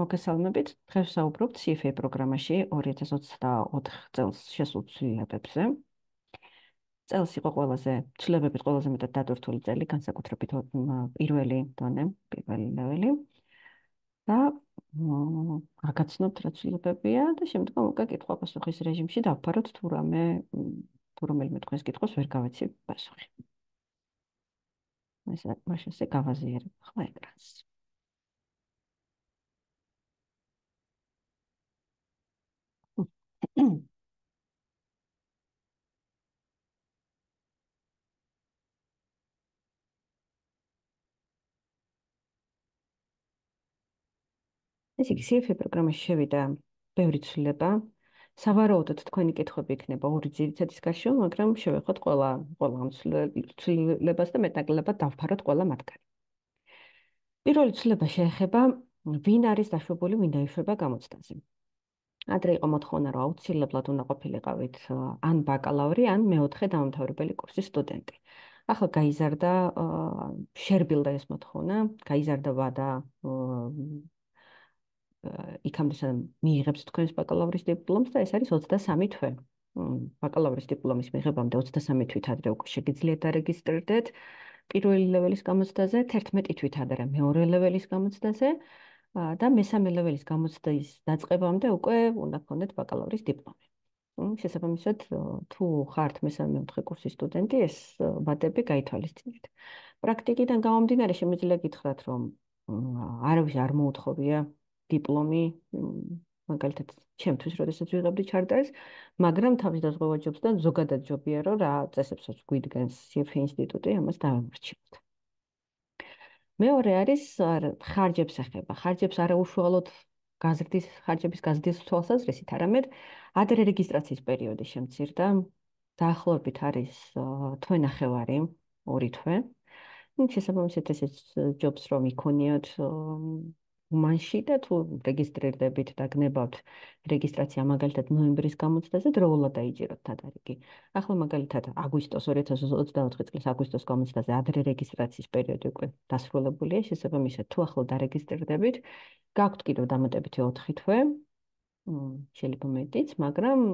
მოგესალმებით. დღეს საუბრობთ CFA პროგრამაში 2024 წელს შესუცვლებებზე. წელს იყო ყველაზე ცვლილებები, ყველაზე მეტად დატვირთული წელი, განსაკუთრებით პირველი დონე, პირველი ლეველი. და აკაცნობთ რა ცვლილებებია და შემდგომ უკვე კითხვა პასუხის რეჟიმში დავფაროთ თუ რამე თუ რომელიმე თქვენს კითხვას ვერ გავაცი პასუხი. ესე, მაშასე გავაზიარებ ხოლმე ეკრანს. ესე იგი, CFA პროგრამაში შევიდა ბევრი ცვლილება. სავარაუდოდ თქვენი კითხვები იქნება ორი ძირითადის გარშემო, მაგრამ შევეხოთ ყველა ყველა ამ ცვლილებას და მეტნაკლებად დავფაროთ ყველა მათგანი. პირველი ცვლილება შეეხება ვინ არის დაშვებული, ვინ დაიშვება გამოცდაზე. ადრე იყო მოთხოვნა რომ აუცილებლად უნდა ყოფილიყავით ან ბაკალავრი ან მეოთხე დამთავრებელი კურსის სტუდენტი. ახლა გაიზარდა შერბილდა ეს მოთხოვნა, გაიზარდა ვადა იქამდე სანამ მიიღებს თქვენს ბაკალავრის დიპლომს და ეს არის 23 თვე. ბაკალავრის დიპლომის მიღებამდე 23 თვით ადრე უკვე შეგიძლიათ დარეგისტრირდეთ პირველი ლეველის გამოცდაზე, 11 თვით ადრე მეორე ლეველის გამოცდაზე. და მესამე ლეველის გამოცდის დაწყებამდე უკვე უნდა გქონდეთ ბაკალავრის დიპლომი. შესაბამისად, თუ ხართ მესამე-მეოთხე კურსის სტუდენტი, ეს ბატები გაითვალისწინებთ. პრაქტიკიდან გამომდინარე შემიძლია გითხრათ, რომ არავის არ მოუთხოვია დიპლომი მაგალითად, ჩემთვის, როდესაც ვიღებდი ჩარტერს, მაგრამ თავის დაზღვევა ჯობს და ზოგადად ჯობია, რომ რა წესებსაც გვიდგენს CF ინსტიტუტი, ამას დავემორჩილოთ. მეორე არის ხარჯებს ახება. ხარჯებს არაუშუალოდ გაზრდის ხარჯების გაზრდის თვალსაზრისით, არამედ ადრე რეგისტრაციის პერიოდი შემცირდა. დაახლოებით არის თვე ნახევარი, ორი თვე. ну, შესაძლოა ესეც ჯობს რომ იქონიოთ უმანში და თუ რეგისტრირდებით და გნებავთ რეგისტრაცია მაგალითად ნოემბრის გამოცდაზე დროულად დაიჭიროთ თატარიგი. ახლა მაგალითად აგვისტოს 2024 წლის აგვისტოს გამოცდაზე ადრე რეგისტრაციის პერიოდი უკვე დასრულებულია, შესაბამისად თუ ახლა დარეგისტრირდებით, გაქვთ კიდევ დამატებითი 4 თვე. შეიძლება მეტიც, მაგრამ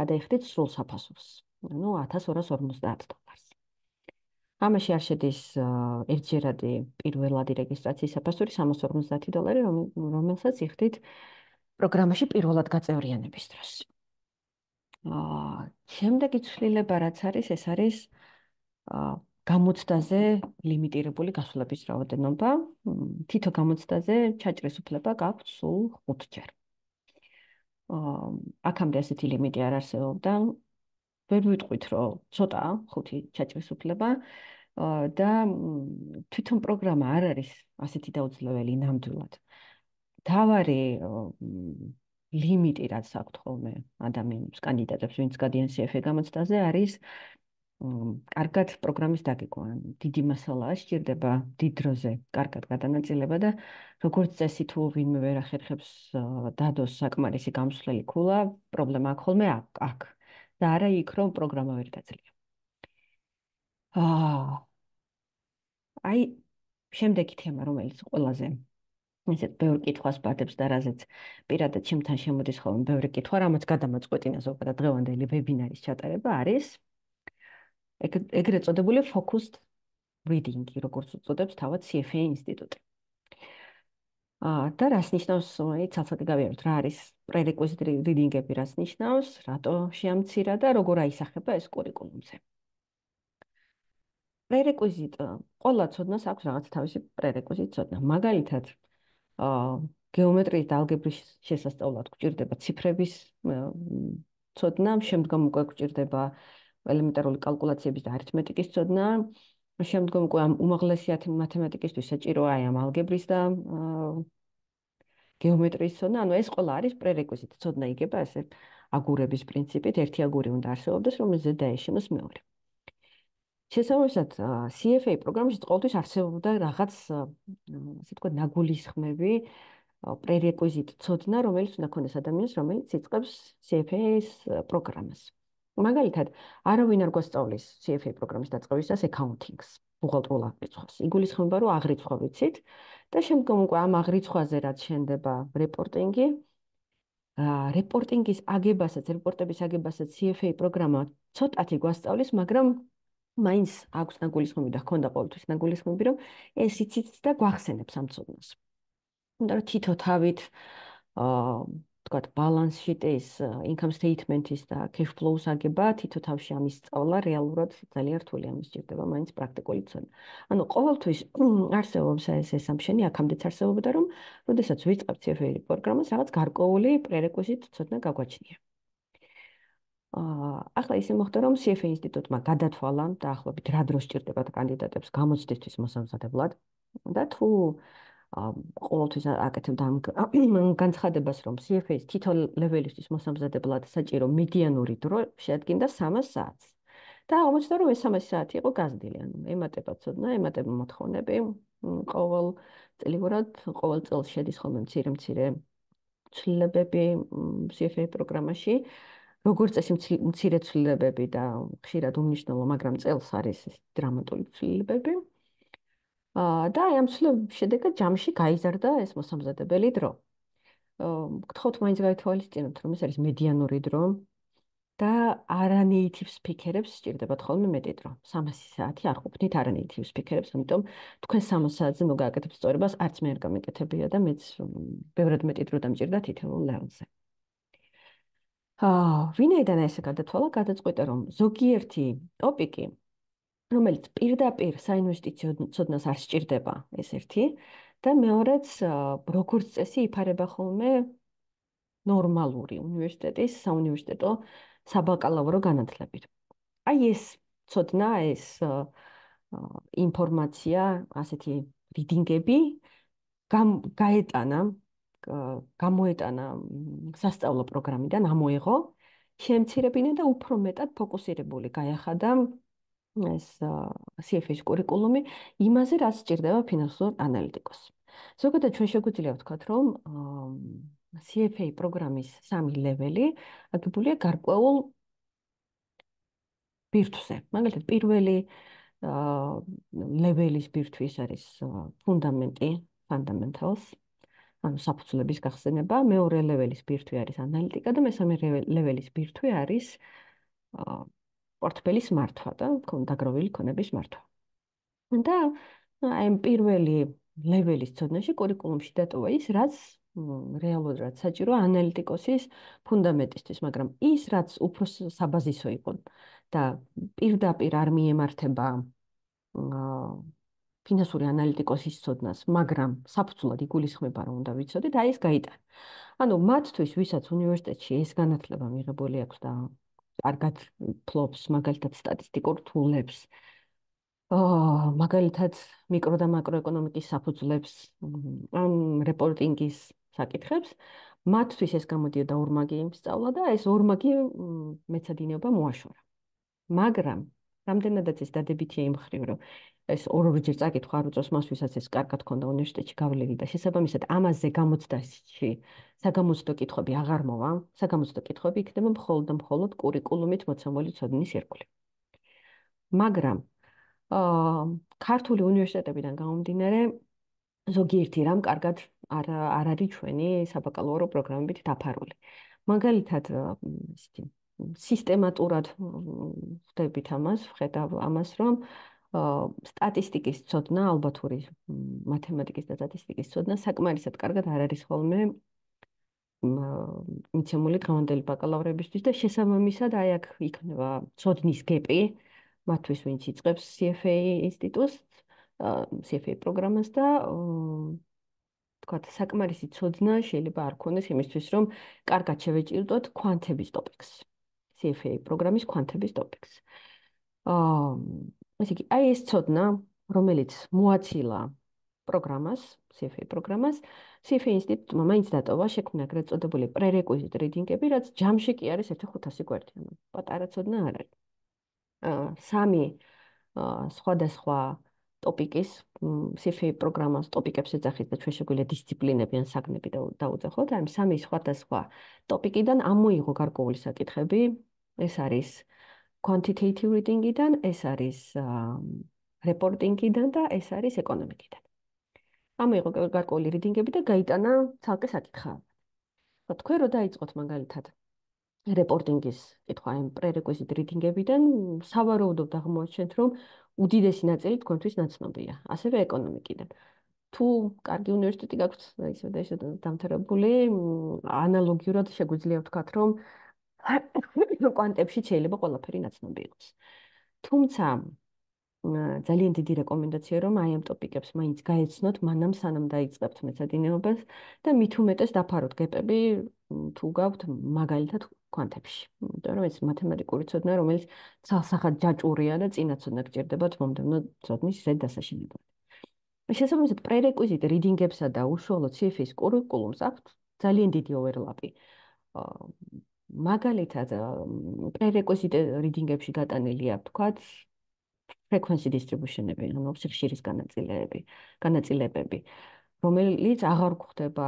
გადაიხდით სრულ საფასოს, ანუ 1250 დოლარს. ამაში არ შედის ერთჯერადი პირველადი რეგისტრაციის საფასური 650 დოლარი, რომელსაც იხდით პროგრამაში პირველად გაწევრიანების დროს. აა შემდეგი ცვლილება რაც არის, ეს არის აა გამოცდაზე ლიმიტირებული გასვლების რაოდენობა. თითო გამოცდაზე ჩაჭრის უფლება გაქვთ სულ 5 ჯერ. აა აქამდე ასეთი ლიმიტი არ არსებობდა, ვერ ვიტყვით რომ ცოტა ხუთი ჩაჭრის უფლება და თვითონ პროგრამა არ არის ასეთი დაუძლეველი ნამდვილად. თავარი ლიმიტი რაც აქვს ხოლმე ადამიანებს კანდიდატებს ვინც გადიან CFE გამოცდაზე არის კარგად პროგრამის დაგეგმვა. დიდი მასალაა შეიძლება დიდ დროზე კარგად გადანაწილება და როგორც წესი თუ ვინმე ვერ ახერხებს დადოს საკმარისი გამსვლელი ქულა, პრობლემა აქ ხოლმე აქვს. და არა იქ რომ პროგრამა ვერ დაძლია. აა აი შემდეგი თემა რომელიც ყველაზე ესეთ ბევრ კითხვას ბადებს და რაზეც პირადად ჩემთან შემოდის ხოლმე ბევრი კითხვა, რამაც გადამაწყვეტინა ზოგადად დღევანდელი ვებინარის ჩატარება არის ეგ ეგრეთ წოდებული focused reading-ი, როგორც უწოდებს თავად CFA ინსტიტუტი. აა და რას ნიშნავს, ეცალსაკი გავიაროთ, რა არის prerequisite reading-ები რას ნიშნავს, რატო შეამცირა და როგორ აისახება ეს კურიკულუმზე. prerequisite ყველა ცოდნას აქვს რაღაც თავისი prerequisite ცოდნა. მაგალითად, აა გეომეტრიის და ალგებრის შესასწავლად გვჭირდება ციფრების ცოდნა, შემდგომ უკვე გვჭირდება ელემენტარული კალკულაციების და არითმეტიკის ცოდნა. შემდგომ უკვე ამ უმაღლესი ათი მათემატიკისთვის საჭიროა ამ ალგებრის და აა გეომეტრიის ცოდნა, ანუ ეს ყველა არის პრერეკვიზიტი, ცოდნა იგება ასე აგურების პრინციპით, ერთი აგური უნდა არსებობდეს, რომელზე დაეშინოს მეორე. შესაბამისად, CFA პროგრამაში ყოველთვის არსებობდა რაღაც ასე თქვა ნაგულისხმები, პრერეკვიზიტი, ცოდნა, რომელიც უნდა ქონდეს ადამიანს, რომელიც იწყებს CFA-ს პროგრამას. მაგალითად, არავინ არ გვასწავლის CFA პროგრამის დაწყებისას accounting-ს. უღალტულ აღრიცხვას. იგულისხმება, რომ აღრიცხვა ვიცით და შემდგომ უკვე ამ აღრიცხვაზე რაც შენდება რეპორტინგი. აა რეპორტინგის აგებასაც, რეპორტების აგებასაც CFA პროგრამა ცოტათი გვასწავლის, მაგრამ მაინც აქვს ნაგულისხმები და ჰქონდა ყოველთვის ნაგულისხმები, რომ ეს იციც და გვახსენებს ამ ცოდნას. უნდა რომ თითო თავით აა თქვა balance sheet-ის income statement-ის და cash flow-ს აგება, თვითონ თავში ამის სწავლა რეალურად ძალიან რთული ამის ჭირდება, მაინც პრაქტიკული ცოდნა. ანუ ყოველთვის არსებობს ეს assumption-ი, აქამდეც არსებობდა, რომ შესაძაც ვიწყებთ CFA-ის პროგრამას, რაღაც გარკვეული prerequisit ცოდნა გაგვაჩნია. აა, ახლა ისე მოხდა, რომ CFA ინსტიტუტმა გადათვალა, დაახლოებით რა დროს ჭირდებათ კანდიდატებს გამოცდისთვის მოსამზადებლად და თუ ყოველთვის აკეთებდა ამ განცხადებას, რომ CFA-ის თითო level-ისთვის მოსამზადებლად საჭირო მედიანური დრო შეადგენდა 300 საათს. და აღმოჩნდა, რომ ეს 300 საათი იყო გაზრდილი, ანუ ემატება ცოდნა, ემატება მოთხოვნები, ყოველ წელიურად, ყოველ წელს შედის ხოლმე მცირე-მცირე ცვლილებები CFA პროგრამაში. როგორც ეს მცირე ცვლილებები და ხშირად უნიშნელო, მაგრამ წელს არის ეს დრამატული ცვლილებები. და აი ამ ცვლილებების შედეგად ჯამში გაიზარდა ეს მოსამზადებელი დრო. გთხოვთ მაინც გაითვალისწინოთ, რომ ეს არის მედიანური დრო და არანეითივ სპიკერებს სჭირდებათ ხოლმე მეტი დრო. 300 საათი არ ყოფნით არანეითივ სპიკერებს, ამიტომ თქვენ 60 საათზე მოგააკეთებთ სწორებას, არც მე არ გამეკეთებია და მეც ბევრად მეტი დრო დამჭირდა თითოეულ ლეველზე. აა, ვინაიდან ესე გადათვალა, გადაწყვიტა რომ ზოგიერთი ტოპიკი რომელიც პირდაპირ საინვესტიციო ცოდნას არ სჭირდება, ეს ერთი და მეორეც როგორც წესი იფარება ხოლმე ნორმალური უნივერსიტეტის საუნივერსიტეტო საბაკალავრო განათლებით. აი ეს ცოდნა, ეს ინფორმაცია, ასეთი რიდინგები გაეტანა, გამოეტანა სასწავლო პროგრამიდან ამოეღო, შემცირებინა და უფრო მეტად ფოკუსირებული გაიახადა ეს CFA-ის კურიკულუმი იმაზე რაც ჭირდება ფინანსურ ანალიტიკოს. ზოგადად ჩვენ შეგვიძლია ვთქვათ, რომ CFA პროგრამის სამი ლეველი აგებულია გარკვეულ ბირთვზე. მაგალითად, პირველი ლეველის ბირთვის არის ფუნდამენტი, fundamentals. ანუ საფუძვლების გახსენება, მეორე ლეველის ბირთვი არის ანალიტიკა და მესამე ლეველის ბირთვი არის აა პორტფელის მართვა და დაგროვილი ქონების მართვა. და აი პირველი ლეველის ცოდნაში კურიკულუმში დატოვა ის, რაც რეალურად საჭირო ანალიტიკოსის ფუნდამენტისთვის, მაგრამ ის რაც უფრო საბაზისო იყო და პირდაპირ არ მიემართება ფინანსური ანალიტიკოსის ცოდნას, მაგრამ საფუძვლად იგულისხმება, რომ უნდა ვიცოდეთ, აი ეს გაიტანე. ანუ მათთვის, ვისაც უნივერსიტეტში ეს განათლება მიღებული აქვს და არ გაფლობს მაგალითად სტატისტიკურ თულებს. აა მაგალითად მიკრო და მაკროეკონომიკის საფუძვლებს, ამ რეპორტინგის საკითხებს, მათთვის ეს გამოდიოდა ორმაგი იმსწავლა და ეს ორმაგი მეცადინეობა მოაშორა. მაგრამ რამდენადაც ეს დადებითია იმ ხრივ, რომ ეს ორ-ორჯერ წაკითხა რუწოს მას ვისაც ეს კარგად ქონდა უნივერსიტეტში გავლენი და შესაბამისად ამაზე გამოცდაში საგამოცდო კითხვები აღარ მოვა საგამოცდო კითხვები იქნება მხოლოდ და მხოლოდ კურიკულუმით მოცემული ცოდნის ერკული მაგრამ აა ქართული უნივერსიტეტებიდან გამომდინარე ზოგიერთი რამ კარგად არ არ არის ჩვენი საბაკალავრო პროგრამებით დაფარული მაგალითად ისეთი სისტემატურად ხდებით ამას ხედავ ამას რომ სტატისტიკის ცოდნა, ალბათური მათემატიკის და სტატისტიკის ცოდნა საკმარისად კარგად არ არის ხოლმე მიცემული დღევანდელი ბაკალავრებისთვის და შესაბამისად აი აქ იქნება ცოდნის გეპი მათთვის, ვინც იწყებს CFA ინსტიტუტს, CFA პროგრამას და თქვათ, საკმარისი ცოდნა შეიძლება არ ქონდეს იმისთვის, რომ კარგად შევეჭიროთ კვანტების ტოპიკს. CFA პროგრამის კვანტების ტოპიკს. აა ესე იგი, აი ეს წოდნა, რომელიც მოაცილა პროგრამას, CFA პროგრამას, CFA ინსტიტუტმა მაინც დატოვა შექმნა გადაწოდებული prerequisite reading-ები, რაც ჯამში კი არის 1500 გვერდი, ანუ პატარა წოდნა არ არის. აა სამი სხვადასხვა ტოპიკის CFA პროგრამას ტოპიკებს ეძახით და ჩვენ შეგვიძლია დისციპლინები ან საგნები დაუძახოთ. აი სამი სხვადასხვა ტოპიკიდან ამოიღო გარკვეული საკითხები. ეს არის აა quantitative reading-დან, ეს არის reporting-დან და ეს არის economic-დან. ამ იყო გარკვეული reading-ები და გაიტანა ცალკე საკითხა. და თქვენ რო დაიწყოთ მაგალითად reporting-ის კითხვა იმ prerequisite reading-ებიდან, სავარაუდოდ აღმოაჩენთ, რომ უდიდესი ნაწილი თქვენთვის ნაცნობია, ასევე economic-დან. თუ კარგი უნივერსიტეტი გაქვთ და ისე და ისე დამთავრებული, ანალოგიურად შეგვიძლია ვთქვათ, რომ კვანტებში შეიძლება ყველაფერი ნაცნობი იყოს. თუმცა ძალიან დიდი რეკომენდაცია რომ აი ამ ტოპიკებს მაინც გაეცნოთ მანამ სანამ დაიწყებთ მეცადინეობას და მით უმეტეს დაფაროთ გეპები თუ გაქვთ მაგალითად კვანტებში. იმიტომ რომ ეს მათემატიკური ცოდნა რომელიც ცალსახად ჯაჭურია და წინაცოდნა გჭირდებათ მომდენო ცოდნის ზედ დასაშენებლად. შესაბამისად პრერეკვიზიტ რიდინგებსა და უშუალო CF-ის კურიკულუმს აქვს ძალიან დიდი ოვერლაპი. მაგალითად პრერეკვიზიტე რიდინგებში გატანილია თქვათ ფრეკვენსი დისტრიბუშენები ანუ ფსიქშირის განაწილეები განაწილებები რომელიც აღარ გვხვდება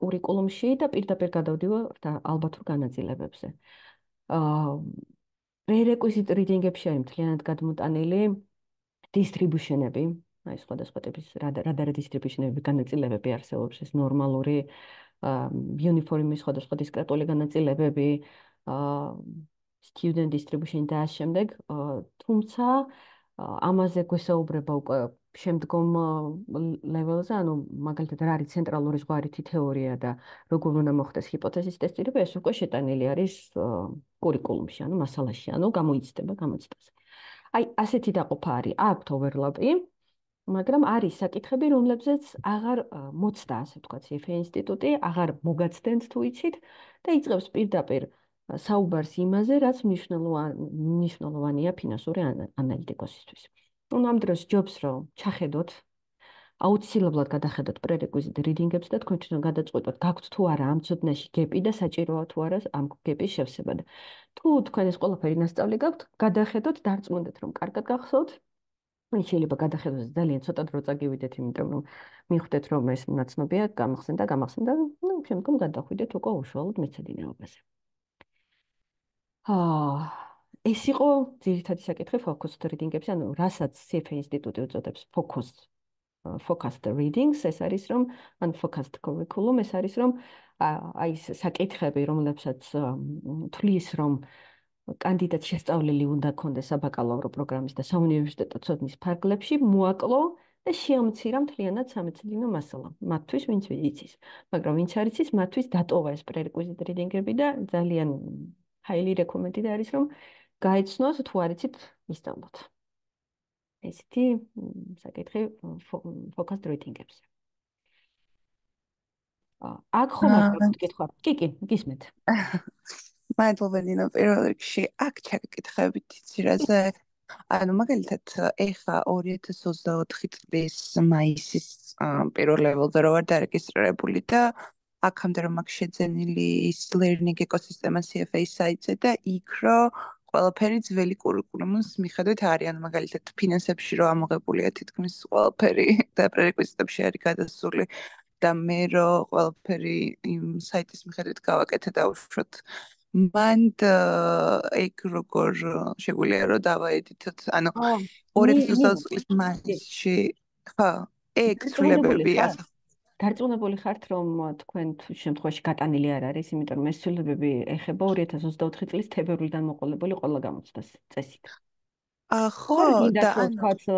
კურიკულუმში და პირდაპირ გადავდივართ ალბათურ განაწილებებზე აა პრერეკვიზიტ რიდინგებში არის მთლიანად გამოტანილი დისტრიბუშენები აი სხვადასხვა ტიპის რადარ დისტრიბუშენები განაწილებები არსებობს ეს ნორმალური uniform-ი სხვადასხვა დისკრეტული განაწილებები, student distribution და ამ შემდეგ, თუმცა ამაზე გვესაუბრება უკვე შემდგომ level-ზე, ანუ მაგალითად რა არის ცენტრალური ზღარითი თეორია და როგორ უნდა მოხდეს ჰიპოთეზის ტესტირება, ეს უკვე შეტანილი არის კურიკულუმში, ანუ მასალაში, ანუ გამოიცდება, გამოცდას. აი, ასეთი დაყოფა არის. აქვთ overlap-ი, მაგრამ არის საკითხები, რომლებზეც აღარ მოწდა, ასე ვთქვათ, ეფე ინსტიტუტი, აღარ მოგაცდენთ თუ იცით და იწევს პირდაპირ საუბარს იმაზე, რაც მნიშვნელოვანია ფინანსური ანალიტიკოსისთვის. ну нам дрос jobs ро чахედოთ აუცილებლად გადახედოთ პრერეკვიზიტ რიდინგებს და თქვენ თვითონ გადაწყვეტოთ გაქვთ თუ არა ამ ცოდნაში გეპი და საჭიროა თუ არა ამ გეპის შევსება და თუ თქვენ ეს ყველაფერი ნასწავლი გაქვთ გადახედოთ დარწმუნდეთ რომ კარგად გახსოვთ მე შეიძლება გადახედოთ ძალიან ცოტად რო წაგივიდეთ, იმიტომ რომ მიხვდეთ რომ ეს ნაცნობია, გამახსენდა, გამახსენდა, ну, в общем, გადახვიდეთ უკვე უშუალოდ მეცადინეობაზე. აა ეს იყო ძირითადი საკითხი focus reading-ებში, ანუ რასაც CFA ინსტიტუტი უწოდებს focus focused readings, ეს არის რომ ან focused curriculum, ეს არის რომ აი ეს საკითხები, რომლებსაც თulis რომ კანდიდატ შესწავლილი უნდა კონდეს აბაკალავრო პროგრამის და საუნივერსიტეტო ცოდნის ფარგლებში მოაკლო და შეამცირა მთლიანად სამეცნიერო მასალა. მათთვის ვინც იცის, მაგრამ ვინც არ იცის, მათთვის დატოვა ეს პრერეკვიზიტ რიდინგები და ძალიან highly recommended არის რომ გაიცნოს თუ არ იცით ისწავლოთ. ესეთი საკითხი focus rating-ებზე. აა აქ ხომ არ გეკითხა? კი, კი, გისმით. მადლობა ნინო პირველ რიგში აქ ჩაკითხებით ძირაზე ანუ მაგალითად ეხა 2024 წლის მაისის პირველ ლეველზე რო ვარ დარეგისტრირებული და აქამდე რომ აქ შეძენილი ის learning ecosystem-ა CFA site-ზე და იქ რო ყველაფერი ძველი კურიკულუმის მიხედვით არის, ანუ მაგალითად ფინანსებში რო ამოღებულია თითქმის ყველაფერი და პრერეკვიზიტებში არის გადასული და მე რო ყველაფერი იმ საიტის მიხედვით გავაკეთე და უშვოთ მან ეგ როგორ შეგვიძლია რომ დავაედითოთ ანუ 2020 წლის მასში ხა ეგ ცვლილებები ასე დარწმუნებული ხართ რომ თქვენ თუ შემთხვევაში გატანილი არ არის, იმიტომ რომ ეს ცვლილებები ეხება 2024 წლის თებერვლიდან მოყოლებული ყველა გამოცდას წესით. ა ხო და თქვათ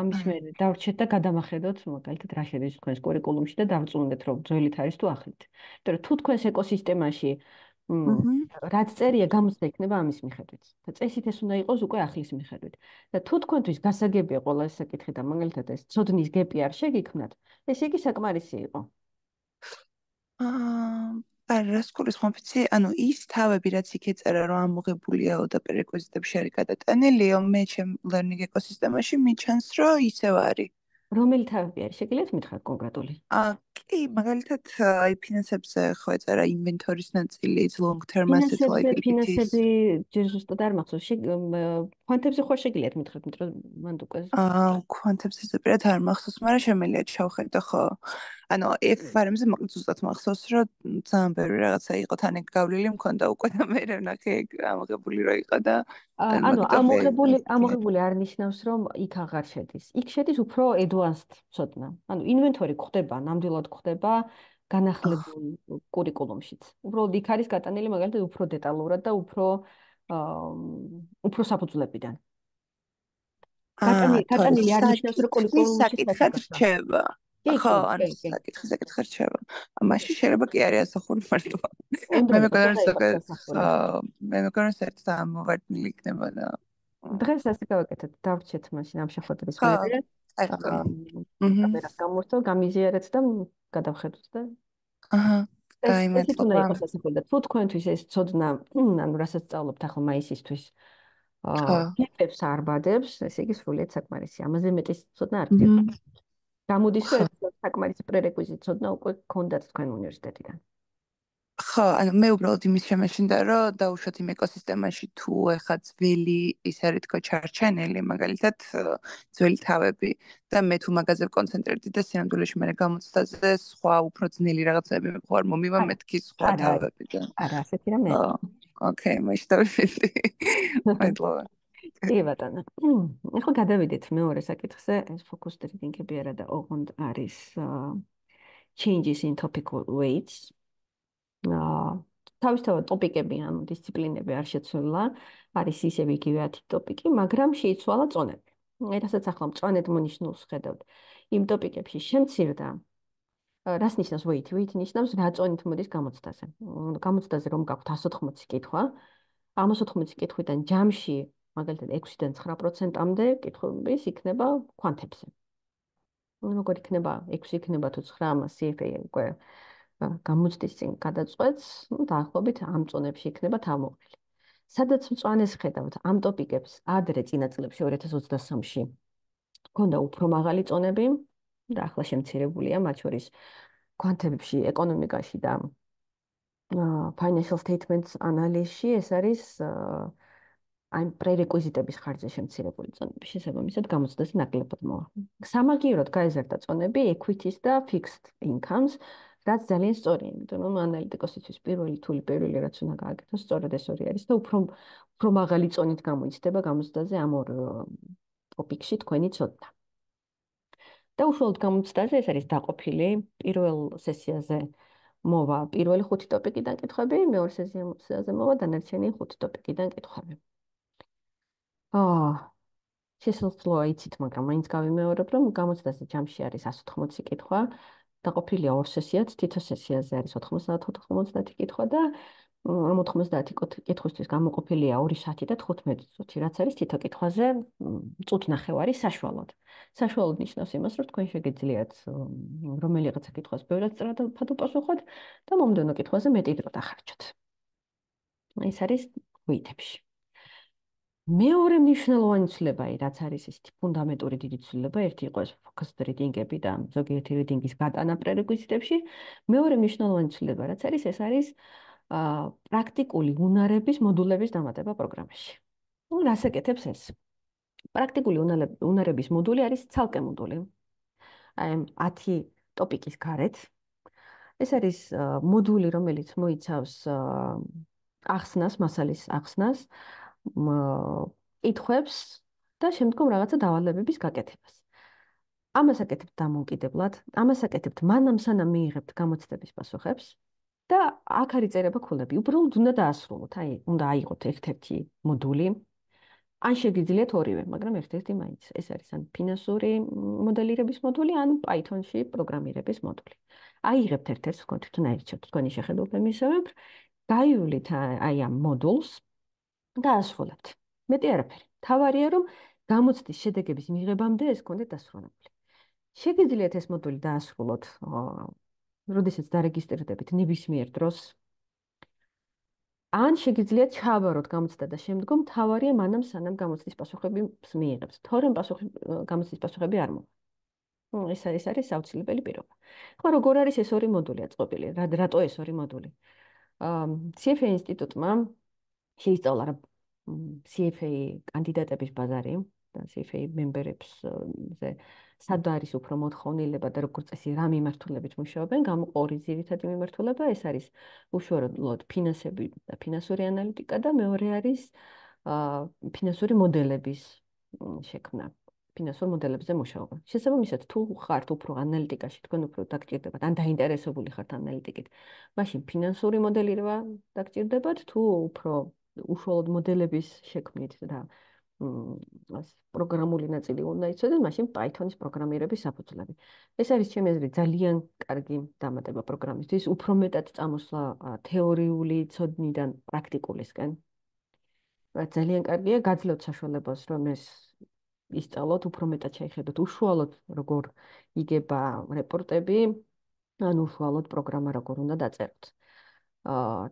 ამის მე დავრჩეთ და გადამახედოთ მაგალითად რა შეიძლება თქვენს კურიკულუმში და დავრწმუნდეთ რომ ძველით არის თუ ახლით. იმიტომ რომ თუ თქვენს ეკოსისტემაში რაც წერია გამოცდა იქნება ამის მიხედვით. და წესით ეს უნდა იყოს უკვე ახლის მიხედვით. და თუ თქვენთვის გასაგებია ყველა ეს საკითხი და მაგალითად ეს ცოდნის გეპი არ შეგიქმნათ, ეს იგი საკმარისი იყო. აა, აი რას ქურის კომპიცი, ანუ ის თავები რაც იქ ეწერა რომ ამოღებულიაო და პრეკვიზიტებში არის გადატანილიო, მე ჩემ ლერნინგ ეკოსისტემაში მიჩანს რომ ისევ არის. რომელი თავები არის? შეგიძლიათ მითხრათ კონკრეტული? აა კი, მაგალითად, აი ფინანსებზე ხო ეწერა ინვენტორის ნაწილი, long term asset like ფინანსები, ფინანსები ზუსტად არ მახსოვს. კვანტებზე ხო შეგიძლიათ მითხრათ, მეტყვით, მან უკვე აა კვანტებზე ზუსტად არ მახსოვს, მაგრამ შემელია შევხედე ხო. ანუ if farms-ზე ზუსტად მახსოვს, რომ ძალიან ბევრი რაღაცა იყო თან ეგ გავლილი მქონდა უკვე და მე რა ნახე ამოღებული რა იყო და ანუ ამოღებული ამოღებული არნიშნავს, რომ იქ აღარ შედის. იქ შედის უფრო advanced ცოტნა. ანუ ინვენტორი გვხდება ნამდვილად უშუალოდ ხდება განახლებულ კურიკულუმშიც. უბრალოდ იქ არის გატანილი მაგალითად უფრო დეტალურად და უფრო უფრო საფუძვლებიდან. გატანილი გატანილი არ ნიშნავს რომ კურიკულუმში საკითხად რჩება. ხო, ანუ საკითხი საკითხი რჩება. მაშინ შეიძლება კი არის ასახული მარტო. მე მეკონა ზოგადად აა მე მეკონა საერთოდ ამ ვარდნი იქნება და დღეს ასე გავაკეთეთ, დავრჩეთ მაშინ ამ შეხვედრის ყველა. აი რაღაც ვერას გამორთელ, გამიზიარეთ და გადავხედოთ და აჰა აი მე თვითონ აი გასახელდა თუ თქვენთვის ეს ცოდნა ანუ რასაც სწავლობთ ახლა მაისისთვის აა ტიპებს არ ბადებს ესე იგი სრულიად საკმარისია ამაზე მეტი ცოდნა არ გამოდის რომ საკმარისი პრერეკვიზიტი ცოდნა უკვე გქონდათ თქვენ უნივერსიტეტიდან აჰა ხო, ანუ მე უბრალოდ იმის შემეშინდა, რომ დაუშვათ იმ ეკოსისტემაში თუ ეხა ძველი ისე რა თქო ჩარჩენელი, მაგალითად ძველი თავები და მე თუ მაგაზე ვკონცენტრირდი და სინამდვილეში მე გამოცდაზე სხვა უფრო ძნელი რაღაცები ხوار მომივა მეთქი სხვა თავები და არა, ასეთი რა მე. ოკეი, მოიშტავეთ. მადლობა. კი ბატონო. ახლა გადავიდეთ მეორე საკითხზე, ეს ფოკუსტრიგინგები არა და ოღონდ არის changes in topical weights. აა თავისთავად ტოპიკები ან დისციპლინები არ შეცვლა, არის ისევ იგივე 10 ტოპიკი, მაგრამ შეიცვალა წონები. ერთასაც ახლა წონეთ მონიშნულს ხედავთ. იმ ტოპიკებში შემცირდა რას ნიშნავს weight? weight ნიშნავს რა წონით მოდის გამოცდაზე. გამოცდაზე რომ გაქვთ 180 კითხვა, ამ 180 კითხვიდან ჯამში მაგალითად 6-დან 9%-ამდე კითხვების იქნება კვანტებზე. ну, როგორი იქნება, 6 იქნება თუ 9, CFA-ი, გამოცდის წინ გადაწყვეტს, ну დაახლოებით ამ წონებში იქნება თამოყრილი. სადაც მწوانهს ხედავთ ამ ტოპიკებს, ადრე წინა წლებში 2023-ში ქონდა უფრო მაღალი წონები და ახლა შემცირებულია მათ შორის კვანტებში, ეკონომიკაში და financial statements analysis-ში ეს არის აი პრერეკვიზიტების ხარჯზე შემცირებული წონები შესაბამისად გამოცდაზე ნაკლებად მოვა. სამაგიეროდ გაიზარდა წონები equity-ს და fixed incomes-ს რაც ძალიან სწორია, იმიტომ რომ ანალიტიკოსისთვის პირველი თული პირველი რაც უნდა გააკეთო, სწორედ ეს ორი არის და უფრო უფრო მაღალი წონით გამოიჩნდება 50-ზე ამ ორ ტოპიკში თქვენი ცოდნა. და უშუალოდ 50-ზე ეს არის დაყოფილი პირველ სესიაზე მოვა პირველი ხუთი ტოპიკიდან კითხები, მეორე სესიაზე მოვა დანარჩენი ხუთი ტოპიკიდან კითხები. აა შესაძლოა იცით, მაგრამ მაინც გავიმეორებ, რომ 50-ზე ჯამში არის 180 კითხვა, დაყოფილია ორ სესიად, თითო სესიაზე არის 90-90 კითხვა და ამ 90 კითხვისთვის გამოყოფილია 2 საათი და 15 წუთი, რაც არის თითო კითხვაზე წუთი ნახევარი საშუალოდ. საშუალოდ ნიშნავს იმას, რომ თქვენ შეგიძლიათ რომელიღაცა კითხვას ბევრად სწრაფად უპასუხოთ და მომდენო კითხვაზე მეტი დრო დახარჯოთ. ეს არის ვითებში. მეორე მნიშვნელოვანი ცვლილებაა რაც არის ეს ფუნდამენტური დიდი ცვლილება ერთი იყოს focused reading-ები და ზოგიერთი reading-ის გატანა პრერეკვიზიტებში მეორე მნიშვნელოვანი ცვლილება რაც არის ეს არის აა პრაქტიკული უნარების მოდულების დამატება პროგრამაში ну расაკეთებს ეს პრაქტიკული უნარების მოდული არის ცალკე მოდული აი 10 ტოპიკის გარეთ ეს არის მოდული რომელიც მოიცავს ახსნას მასალის ახსნას კითხვებს და შემდგომ რაღაცა დავალებების გაკეთებას. ამას აკეთებთ დამოუკიდებლად, ამას აკეთებთ მანამ სანამ მიიღებთ გამოცდების პასუხებს და აქ არის წერება ქულები. უბრალოდ უნდა დაასრულოთ, აი, უნდა აიღოთ ერთ-ერთი მოდული. ან შეგიძლიათ ორივე, მაგრამ ერთ-ერთი მაინც. ეს არის ან ფინანსური მოდელირების მოდული, ან Python-ში პროგრამირების მოდული. აიღებთ ერთ-ერთს, თქვენ თვითონ აირჩევთ თქვენი შეხედულებებისა და გაივლით აი ამ მოდულს დაასრულებთ. მეტი არაფერი. თავარია რომ გამოცდის შედეგების მიღებამდე ეს კონდე დასრულებული. შეგიძლიათ ეს модуლი დაასრულოთ, როდესაც დარეგისტრირდებით ნებისმიერ დროს. ან შეგიძლიათ ჩავაროთ გამოცდა და შემდგომ თავარია მანამ სანამ გამოცდის პასუხები მიიღებს. თორემ პასუხი გამოცდის პასუხები არ მო ეს არის არის საოცრებელი პირობა. ხო როგორ არის ეს ორი модуლი აწყობილი? რა რატო ეს ორი модуლი? აა CFE ინსტიტუტმა შეისწავლა რა CFA კანდიდატების ბაზარი და CFA member-ებს ზე სად არის უფრო მოთხოვნილება და როგორ წესი რა მიმართულებით მუშაობენ გამყორი ძირითადი მიმართულება ეს არის უშუალოდ ფინანსები და ფინანსური ანალიტიკა და მეორე არის ფინანსური მოდელების შექმნა ფინანსურ მოდელებზე მუშაობა. შესაბამისად, თუ ხართ უფრო ანალიტიკაში, თქვენ უფრო დაგჭირდებათ, ან დაინტერესებული ხართ ანალიტიკით, მაშინ ფინანსური მოდელირება დაგჭირდებათ, თუ უფრო უშუალოდ მოდელების შექმნით და მას პროგრამული ნაწილი უნდა იცოდეს, მაშინ Python-ის პროგრამირების საფუძვლები. ეს არის ჩემი აზრით ძალიან კარგი დამატება პროგრამისტის, უფრო მეტად წამოსვლა თეორიული ცოდნიდან პრაქტიკულისკენ. ძალიან კარგია გაძლევთ საშუალებას, რომ ეს ისწავლოთ, უფრო მეტად შეიხედოთ უშუალოდ როგორ იგება რეპორტები, ან უშუალოდ პროგრამა როგორ უნდა დაწეროთ.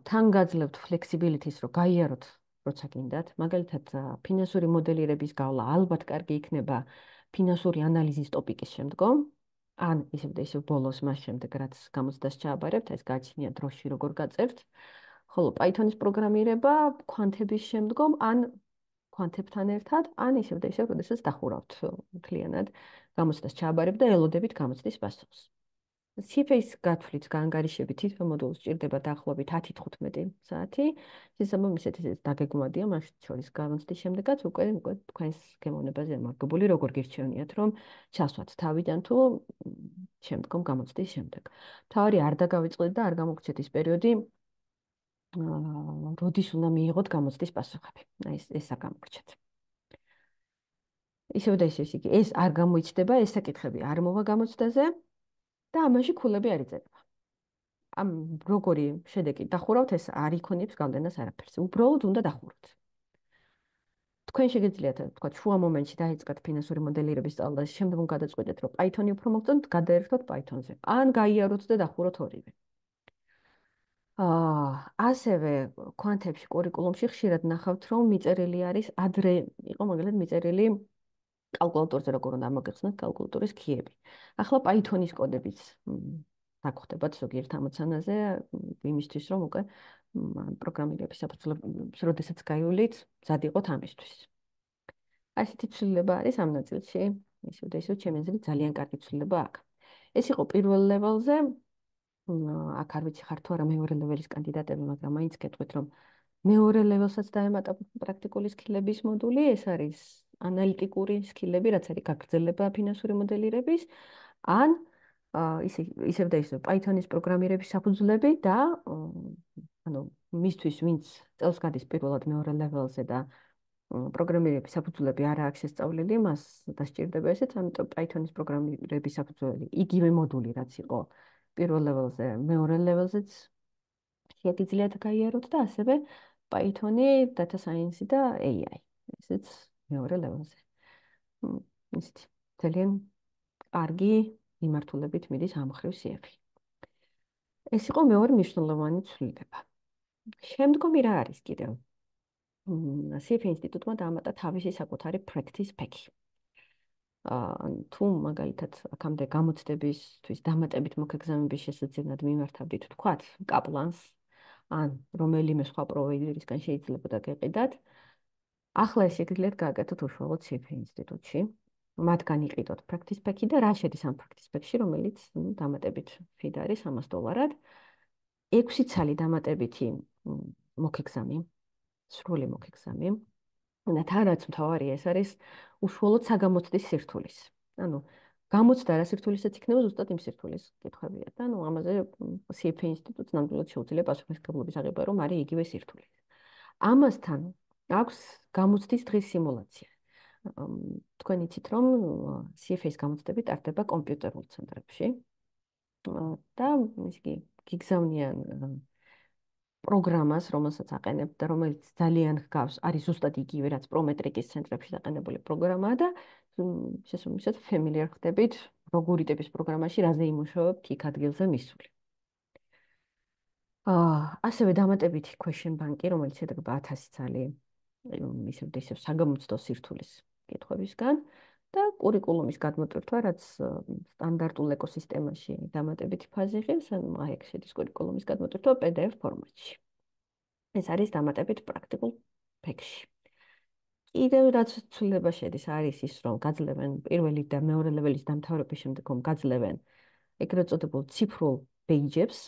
თან გაძლევთ ფლექსიბილიტის, რომ გაიაროთ, როცა გინდათ. მაგალითად, ფინანსური მოდელირების გავლა ალბათ კარგი იქნება ფინანსური ანალიზის ტოპიკის შემდგომ. ან ისევ და ისევ ბოლოს მას შემდეგ, რაც გამოცდას ჩააბარებთ, ეს გაჩნია დროში როგორ გაწევთ. ხოლო Python-ის პროგრამირება კვანტების შემდგომ, ან კვანტებთან ერთად, ან ისევ და ისევ, როდესაც დახურავთ მთლიანად გამოცდას ჩააბარებთ და ელოდებით გამოცდის პასუხს. CFA-ის გათვლით განგარიშები თითო მოდულს ჭირდება დაახლოებით 10-15 საათი. შესაბამისად ეს დაგეგმოვადია მას შორის გამოცდის შემდეგაც უკვე უკვე თქვენს გემოვნებაზე მოგებული როგორ გირჩევნიათ რომ ჩასვათ თავიდან თუ შემდგომ გამოცდის შემდეგ. თავი არ დაგავიწყდეთ და არ გამოგჩეთ ის პერიოდი როდის უნდა მიიღოთ გამოცდის პასუხები. აი ეს ესა გამოგჩეთ. ისევ და ისევ ისე ის არ გამოიჩდება ესა კითხები არ მოვა გამოცდაზე. და ამაში ქულები არ იწება. ამ როგორი შედეგი დახურავთ ეს არ იქონიებს გამდენას არაფერს. უბრალოდ უნდა დახუროთ. თქვენ შეგიძლიათ თქვა შუა მომენტში დაიწყეთ ფინანსური მოდელირების სწავლა, შემდგომ გადაწყვეტეთ რომ Python-ი უფრო მოგწონთ, გადაერთოთ Python-ზე. ან გაიაროთ და დახუროთ ორივე. აა ასევე კვანტებში, კურიკულუმში ხშირად ნახავთ რომ მიწერილი არის ადრე იყო მაგალითად მიწერილი კალკულატორზე როგორ უნდა მოგეხსნათ კალკულატორის ქიები. ახლა Python-ის კოდებიც დაგხვდებათ ზოგიერთ ამოცანაზე იმისთვის რომ უკვე ან პროგრამირების საფუძვლებს როდესაც გაივლით, მზად იყოთ ამისთვის. ასეთი ცვლილება არის ამ ნაწილში. ისე და ისე ჩემი აზრით ძალიან კარგი ცვლილება აქვს. ეს იყო პირველ level-ზე. აქ არ ვიცი ხართ თუ არა მეორე level-ის კანდიდატები, მაგრამ მაინც გეტყვით რომ მეორე level-საც დაემატა პრაქტიკული სკილების მოდული, ეს არის ანალიტიკური სკილები, რაც არის გაგრძელება ფინანსური მოდელირების, ან ისე ისევ და ისევ Python-ის პროგრამირების საფუძვლები და ანუ მისთვის ვინც წელს გადის პირველად მეორე level-ზე და პროგრამირების საფუძვლები არ აქვს შესწავლილი, მას დასჭირდება ესეც, ამიტომ Python-ის პროგრამირების საფუძველი, იგივე მოდული რაც იყო პირველ level-ზე, მეორე level-ზეც შეგიძლიათ გაიაროთ და ასევე Python-ი, Data Science-ი და AI. ესეც მეორე ლეველზე. ისეთი ძალიან კარგი მიმართულებით მიდის ამხრივ სიეფი. ეს იყო მეორე მნიშვნელოვანი ცვლილება. შემდგომი რა არის კიდევ? სიეფი ინსტიტუტმა დაამატა თავისი საკუთარი პრაქტიკის ფექი. ან თუ მაგალითად აქამდე გამოცდებისთვის დამატებით მოგეგზავნების შესაძლებლად მიმართავდით თქვათ კაპლანს ან რომელიმე სხვა პროვაიდერისგან შეიძლება გეყიდათ, ახლა შეგიძლიათ გააკეთოთ უშუალო ციფრ ინსტიტუტში. მათგან იყიდოთ practice pack-ი და რა შედის ამ practice pack-ში, რომელიც დამატებით ფიდ არის 100 დოლარად. 6 ცალი დამატებითი მოქეგზამი, სრული მოქეგზამი. და თანაც მთავარია ეს არის უშუალოდ საგამოცდის სირთულის. ანუ გამოცდა რა სირთულისაც იქნება ზუსტად იმ სირთულის კითხვებია და ნუ ამაზე CFP ინსტიტუტს ნამდვილად შეუძლია პასუხისმგებლობის აღება რომ არის იგივე სირთული. ამასთან აქვს გამოცდის დღის სიმულაცია. თქვენ იცით რომ CFS გამოცდები ტარდება კომპიუტერულ ცენტრებში. და ისე იგი გიგზავნიან პროგრამას, რომელსაც აყენებ და რომელიც ძალიან გავს, არის უბრალოდ იგივე რაც პრომეტრიკის ცენტრებში დაყენებული პროგრამა და შესაძლოა ფემილიარ ხდებით როგორი ტიპის პროგრამაში რაზე იმუშავებთ იქ ადგილზე მისული. აა ასევე დამატებითი question bank-ი, რომელიც შედგება 1000 ძალი ისე ესე საგამოცდო სირთულის კითხვებისგან და კურიკულუმის გადმოტვირთვა, რაც სტანდარტულ ეკოსისტემაში დამატებითი ფაზი ღირს, ან აი ეს შედის კურიკულუმის გადმოტვირთვა PDF ფორმატში. ეს არის დამატებით პრაქტიკულ ფექსში. კიდევ რაც ცვლილება შედის არის ის, რომ გაძლევენ პირველი და მეორე level-ის დამთავრების შემდეგ, რომ გაძლევენ ეგრეთ წოდებულ ციფრულ page-ებს,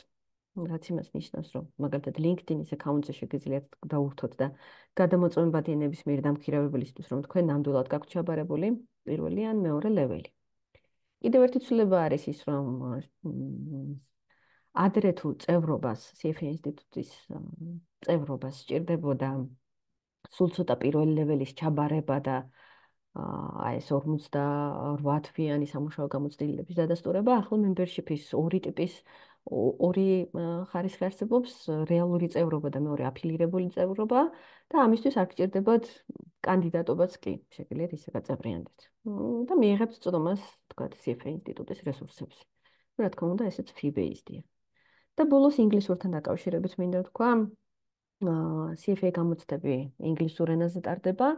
რაც იმას ნიშნავს, რომ მაგალითად LinkedIn-ის აკაუნტზე შეგიძლიათ დაურთოთ და გადამოწმებადი ენების მიერ დამქირავებელისთვის, რომ თქვენ ნამდვილად გაქვთ ჩაბარებული პირველი ან მეორე level-ი. კიდევ ერთი ცვლილება არის ის, რომ ადრე თუ წევრობას CFA ინსტიტუტის წევრობას სჭირდებოდა სულ ცოტა პირველი level-ის ჩაბარება და აი ეს 58 თვიანი სამუშაო გამოცდილების დადასტურება, ახლა membership-ის ორი ტიპის ორი ხარისხი არსებობს რეალური წევრობა და მეორე აფილირებული წევრობა და ამისთვის არ გჭირდებათ კანდიდატობაც კი შეგვიძლიათ ისე გაწევრიანდეთ და მიიღებთ წოდებას თქვა CFA ინსტიტუტის რესურსებს რა თქმა უნდა ესეც fee-based-ია და ბოლოს ინგლისურთან დაკავშირებით მინდა თქვა CFA გამოცდები ინგლისურ ენაზე ტარდება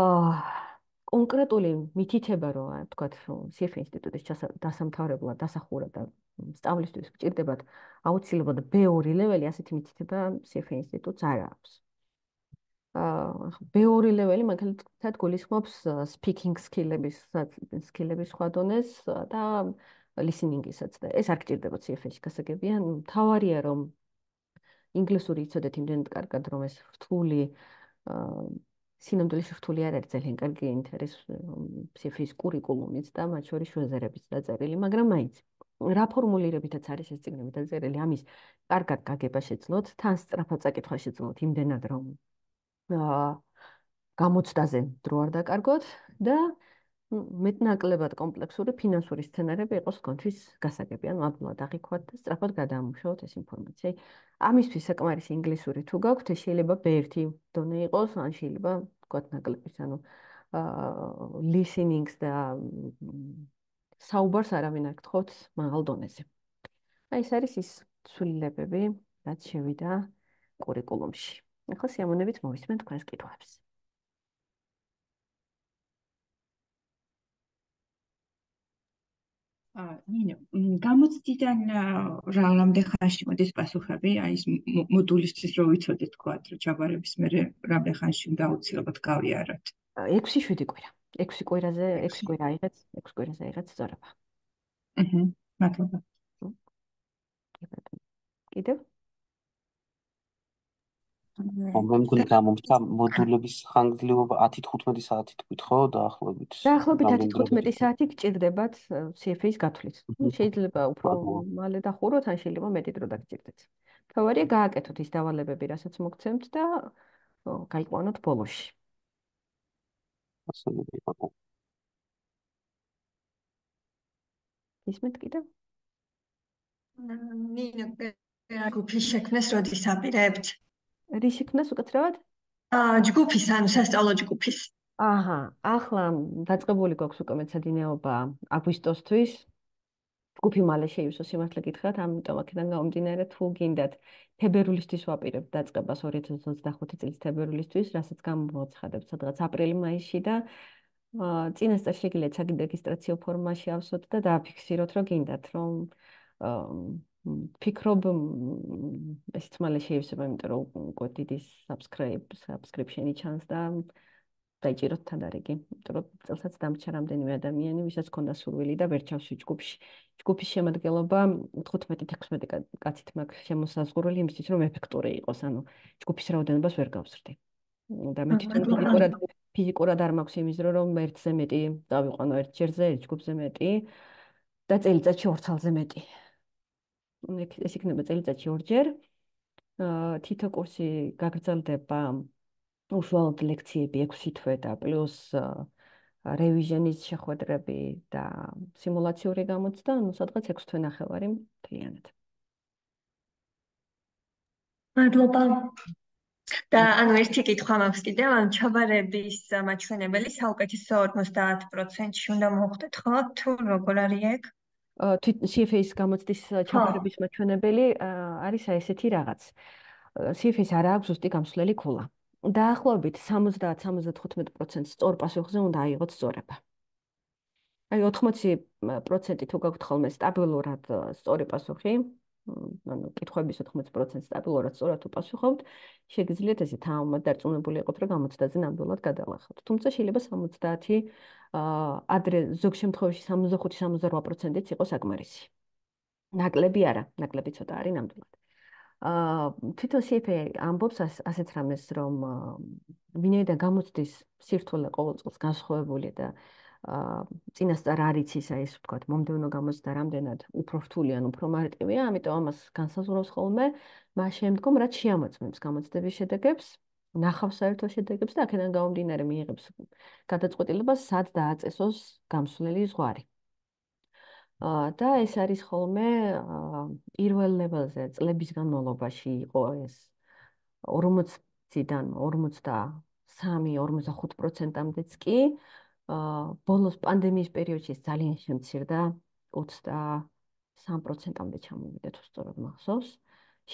აა კონკრეტული მითითება რო თქვა CF ინსტიტუტის დასამთავრებლად დასახურა და სწავლისთვის გჭირდებათ აუცილებლად B2 level-ი ასეთი მითითება CF ინსტიტუტს არ აქვს. აა B2 level-ი მაგალითად გულისხმობს speaking skill-ების skill-ების სხვა დონეს და listening-ისაც და ეს არ გჭირდებათ CF-ში გასაგებიან. თავარია რომ ინგლისური იცოდეთ იმდენად კარგად რომ ეს რთული აა სინამდვილე შეხთული არ არის ძალიან კარგი ინტერესი ფის კურიკულუმიც და მათ შორის შეზერებიც დაწერილი, მაგრამ მაინც რა ფორმულირებითაც არის ეს წიგნები დაწერილი, ამის კარგად გაგება შეძლოთ, თან სწრაფად წაკითხვა შეძლოთ იმდენად რომ აა გამოცდაზე დრო არ დაკარგოთ და მეტნაკლებად კომპლექსური ფინანსური სცენარები იყოს თქვენთვის გასაგები, ანუ ადვილად აღიქვათ და სწრაფად გადაამუშავოთ ეს ინფორმაცია. ამისთვის საკმარისი ინგლისური თუ გაქვთ, შეიძლება B1 დონე იყოს, ან შეიძლება თქვა ნაკლებიც, ანუ აა listening-ს და საუბარს არავინ არ გთხოვთ მაღალ დონეზე. აი ეს არის ის ცვლილებები, რაც შევიდა კურიკულუმში. ახლა სიამონებით მოვისმენთ თქვენს კითხვებს. ნინო, გამოცდიდან რამდენ ხანში მოდის პასუხები? აი ეს მოდულისთვის რო ვიცოდეთ თქვა, რომ ჩაბარების მერე რამდენ ხანში უნდა აუცილებლად გავიარათ? 6-7 კვირა. 6 კვირაზე, 6 კვირა აიღეთ, 6 კვირაზე აიღეთ ზორება. აჰა, მადლობა. კიდევ? კიდევ? ხო მე მგონი გამომწა მოდულების ხანგრძლივობა 10-15 საათი თქვით ხო დაახლოებით დაახლოებით 10-15 საათი გჭირდებათ CFA-ის გათვლით შეიძლება უფრო მალე დახუროთ ან შეიძლება მეტი დრო დაგჭირდეთ თავარია გააკეთოთ ის დავალებები რასაც მოგცემთ და გაიყვანოთ ბოლოში ასე იყო ისმეთ კიდე ნინო კუფი შექმნეს როდის აპირებთ რის იქნას უკეთრავად? აა ჯგუფის, ანუ სასწავლო ჯგუფის. აჰა, ახლა დაწყებული გვაქვს უკვე მეცადინეობა აგვისტოსთვის. ჯგუფი მალე შეივსო სიმართლე გითხრათ, ამიტომ აქედან გამომდინარე თუ გინდათ თებერვლისთვის ვაპირებ დაწყებას 2025 წლის თებერვლისთვის, რასაც გამოვაცხადებთ სადღაც აპრილ-მაისში და წინასწარ შეგიძლიათ საგიდეგისტრაციო ფორმაში ავსოთ და დააფიქსიროთ, რომ გინდათ, რომ ფიქრობ ეს თმალე შეიძლება იმიტომ რომ უკვე დიდი subscribe subscription-ი ჩანს და დაიჭიროთ თან არიგი იმიტომ რომ წელსაც დამჭერ ამდენი ადამიანი ვისაც ქონდა სურვილი და ვერ ჩავსვი ჯგუფში ჯგუფის შემადგენლობა 15-16 კაცით მაქვს შემოსაზღვრული იმისთვის რომ ეფექტური იყოს ანუ ჯგუფის რაოდენობას ვერ გავზრდი და მე თვითონ ფიზიკურად ფიზიკურად არ მაქვს იმის დრო რომ ერთზე მეტი დავიყვანო ერთ ჯერზე ერთ ჯგუფზე მეტი და წელიწადში ორ ცალზე მეტი ეს იქნება წელიწადში ორჯერ. აა თითო კურსი გაგრძელდება უშუალოდ ლექციები 6 თვე და პლუს რევიჟენის შეხვედრები და სიმულაციური გამოცდა, ну, სადღაც 6 თვე ნახევარი მთლიანად. მადლობა. და ანუ ერთი კითხვა მაქვს კიდევ, ანუ ჩაბარების მაჩვენებელი საუკეთესო 50%-ში უნდა მოხვდეთ, ხო? თუ როგორ არის ეგ? აა CFA-ის გამოცდის ჩაფარების მაჩვენებელი არის აი ესეთი რაღაც. CFA-ს არ აქვს ზუსტი გამსვლელი ქულა. დაახლოებით 70-75% სწორ პასუხზე უნდა აიღოთ სწორება. აი 80% თუ გაგვთ ხოლმე სტაბილურად სწორი პასუხი, ანუ კითხვების 80% სტაბილურად სწორად უპასუხობთ, შეგიძლიათ ესე თამამად დარწმუნებული იყოთ, რომ გამოცდაზე ნამდვილად გადალახავთ. თუმცა შეიძლება 70 ადრე ზოგ შემთხვევაში 65-68%-იც იყო საკმარისი. ნაკლები არა, ნაკლები ცოტა არის ნამდვილად. აა თვითონ CFA ამბობს ასეთ რამეს, რომ ვინაიდან გამოცდის სირთულე ყოველ წელს განსხვავებულია და აა წინასწარ არის ისა ეს ვთქვათ, მომდევნო გამოცდა რამდენად უფრო რთული ან უფრო მარტივია, ამიტომ ამას განსაზღვრავს ხოლმე, მას შემდგომ რაც შეამოწმებს გამოცდების შედეგებს, ნახავს საერთო შედეგებს და აქედან გამომდინარე მიიღებს გადაწყვეტილებას, სად დააწესოს გამსვლელი ზღვარი. აა და ეს არის ხოლმე პირველ ლეველზე, წლების განმავლობაში იყო ეს 40-დან 43-45%-ამდეც კი აა ბოლოს პანდემიის პერიოდში ძალიან შემცირდა 23%-ამდე ჩამოვიდა თუ სწორად მახსოვს.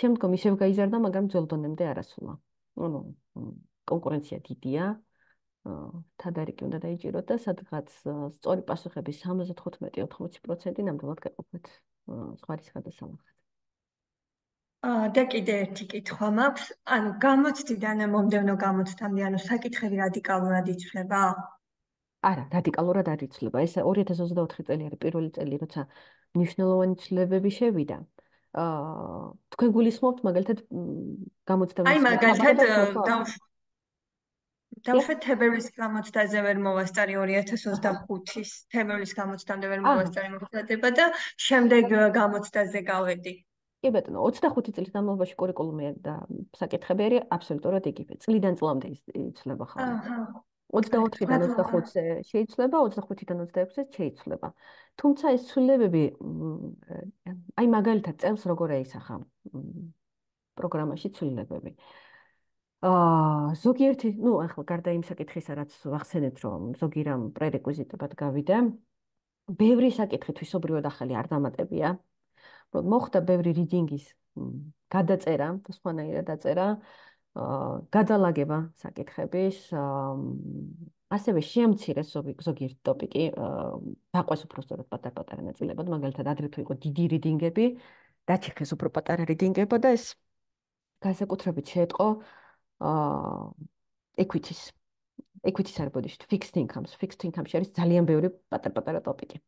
შემდგომ ისევ გაიზარდა, მაგრამ ძველ დონემდე არასულა. აა ну конкуренция დიდია თადარი კი უნდა დაიჭიროთ და სადღაც სწორი პასუხები 75-80% ნამდვილად გაიყოფეთ სხვა რისხა და სამახად. აა და კიდე ერთი კითხვა მაქვს, ანუ გამოცდიდან მომდევნო გამოცდამდე ანუ საკითხები რადიკალურად იცვლება? არა, რადიკალურად არ იცვლება. ეს 2024 წელი არის პირველი წელი, როცა მნიშვნელოვანი ცვლილებები შევიდა. აა თქვენ გულისხმობთ მაგალითად გამოცდამ აი მაგალითად დავუშვათ თებერვლის 60-ზე ვერ მოვასწარი 2025-ის თებერვლის 60-მდე ვერ მოვასწარი მოგწადება და შემდეგ 60-ზე გავედი კი ბატონო 25 წლის განმავლობაში კურიკულუმი და საკითხები არის აბსოლუტურად იგივე წლიდან წლამდე იცვლება ხოლმე აჰა 24-დან 25-ზე შეიცვლება, 25-დან 26-ზე შეიცვლება. თუმცა ეს ცვლილებები აი მაგალითად წელს როგორ აისახა პროგრამაში ცვლილებები. აა ზოგიერთი, ну, ახლა გარდა იმისა კითხისა, რაც ვახსენეთ, რომ ზოგი რამ პრერეკვიზიტებად გავიდა, ბევრი საკითხი თვისობრივად ახალი არ დამატებია. მოხდა ბევრი რიდინგის გადაწერა, სხვანაირად დაწერა. გადალაგება საკითხების ასევე შემცირე ზოგიერთი ტოპიკი დაყვეს უფრო სწორად პატარ-პატარა ნაწილებად მაგალითად ადრე თუ იყო დიდი რიდინგები დაჩიქეს უფრო პატარა რიდინგება და ეს განსაკუთრებით შეეტყო equities equities არბოდიშ fixed incomes fixed incomes არის ძალიან ბევრი პატარ-პატარა ტოპიკი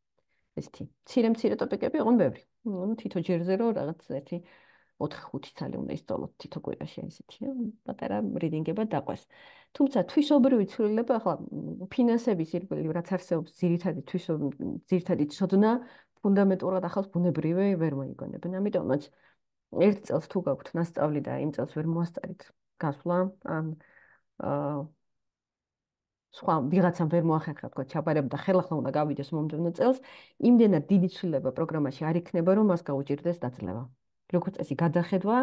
ესეთი მცირე-მცირე ტოპიკები ოღონდ ბევრი ну თვითონ ჯერზე რო რაღაც ერთი 4-5 წელი უნდა ისწავლოთ თითო კვირაში ესეთი პატარა რიდინგება დაყვეს. თუმცა თვისობრივი ცვლილება ახლა ფინანსების ირგვლივ რაც არსებობს ძირითადი თვისო ძირითადი ცოდნა ფუნდამენტურად ახალს ბუნებრივი ვერ მოიგონებენ. ამიტომაც ერთ წელს თუ გაქვთ ნასწავლი და იმ წელს ვერ მოასწარით გასვლა ან აა სხვა ვიღაცამ ვერ მოახერხა თქო ჩაბარებდა ხელახლა უნდა გავიდეს მომდევნო წელს იმდენად დიდი ცვლილება პროგრამაში არ იქნება რომ მას გაუჭirdეს დაძლევა. როგორც წესი გადახედვა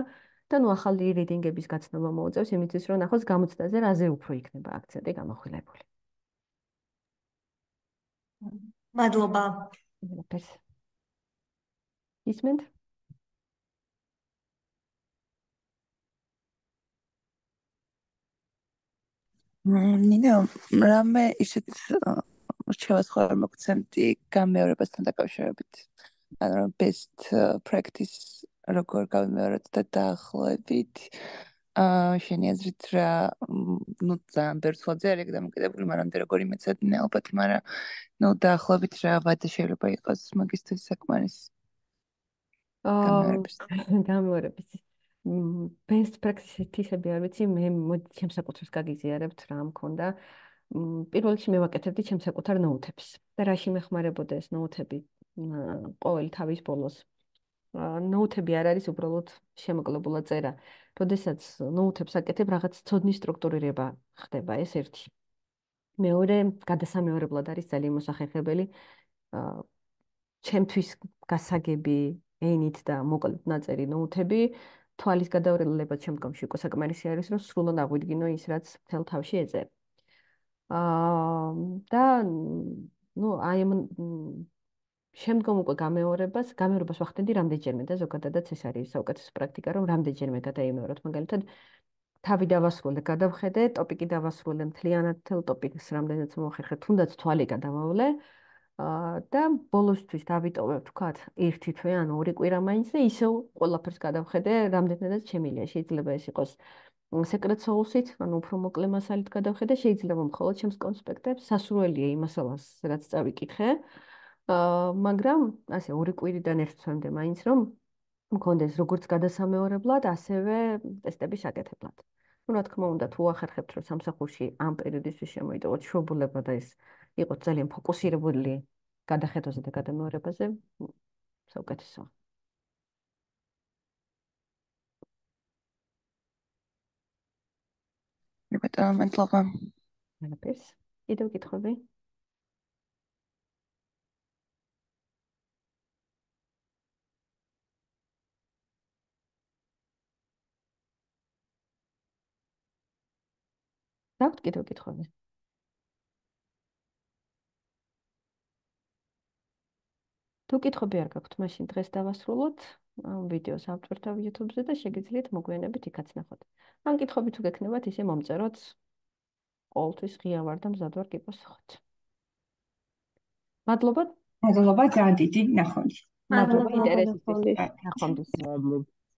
და ნუ ახალი რიდინგების გაცნობა მოუწევს იმითვის რომ ნახოს გამოცდაზე რაზე უფრო იქნება აქცენტი გამახვილებული. მადლობა. ისმენთ? ნინო, რამე ისეთ რჩევას ხარ მოგცენტი გამეორებასთან დაკავშირებით. ანუ best practice როგორ გამეორეთ და დაახლოებით აა შენი აზრით რა ну ძალიან ბერძოლზე არის დამოკიდებული მაგრამ მე როგორ იმეცადნე ალბათ მაგრამ ну დაახლოებით რა ვადა შეიძლება იყოს მაგისტრის საკმარის აა გამეორებით best practice-ები არ ვიცი მე მოდი ჩემსაკუთრებს გაგიზიარებთ რა მქონდა პირველში მე ვაკეთებდი ჩემსაკუთარ ნოუთებს და რაში მეხმარებოდა ეს ნოუთები ყოველ თავის ბოლოს ნოუთები არ არის უბრალოდ შემოკლებული წერა. თოდესაც ნოუთებს აკეთებ, რაღაც ცოდნის სტრუქტურირება ხდება, ეს ერთი. მეორე, გადასამეორებლად არის ძალიან მოსახერხებელი აა ჩემთვის გასაგები ენით და მოკლედ ნაწერი ნოუთები თვალის გადაურელებლად შემდგომში უკვე საკმარისი არის, რომ სრულად აღვიდგინო ის, რაც თელ თავში ეწერ. აა და ну, აი ამ შემდგომ უკვე გამეორებას, გამეორებას ვახდენდი რამდენჯერმე და ზოგადადაც ეს არის საუკეთესო პრაქტიკა, რომ რამდენჯერმე გადაიმეოროთ, მაგალითად თავი დავასრულე, გადავხედე, ტოპიკი დავასრულე, მთლიანად თელ ტოპიკს რამდენიც მოახერხე, თუნდაც თვალი გადავავლე. აა და ბოლოსთვის დავიტოვე, ვთქვათ, ერთი თვე ან ორი კვირა მაინც და ისევ ყველაფერს გადავხედე, რამდენადაც შემიძლია. შეიძლება ეს იყოს secret source-ით, ანუ უფრო მოკლე მასალით გადავხედე, შეიძლება მხოლოდ შემს კონსპექტებს, სასურველია იმასალას, რაც წავიკითხე. აა მაგრამ ასე ორი კვირიდან ერთ წამდე მაინც რომ მქონდეს როგორც გადასამეორებლად, ასევე ტესტების შეკეთებლად. ну, на самом деле, ту ахерхებთ, რომ სამსახურში ამ პერიოდისთვის შემოიტოვოთ შრობულება და ის იყოს ძალიან ფოკუსირებული გადახედვაზე და გადამეორებაზე, საუკეთესოა. ნებატონ, მადლობა. ნაფერს. იდო გითხრები? გაქვთ კიდევ კითხვები? თუ კითხვები არ გაქვთ, მაშინ დღეს დავასრულოთ ამ ვიდეოს ავტორთა YouTube-ზე და შეგიძლიათ მოგვიანებით იქაც ნახოთ. ან კითხვები თუ გექნებათ, ისე მომწეროთ. ყოველთვის ღია ვარ და მზადვარ კიპოს ხოთ. მადლობა. მადლობა ძალიან დიდი ნახვამდის. მადლობა ინტერესის. ნახვამდის. მადლობა.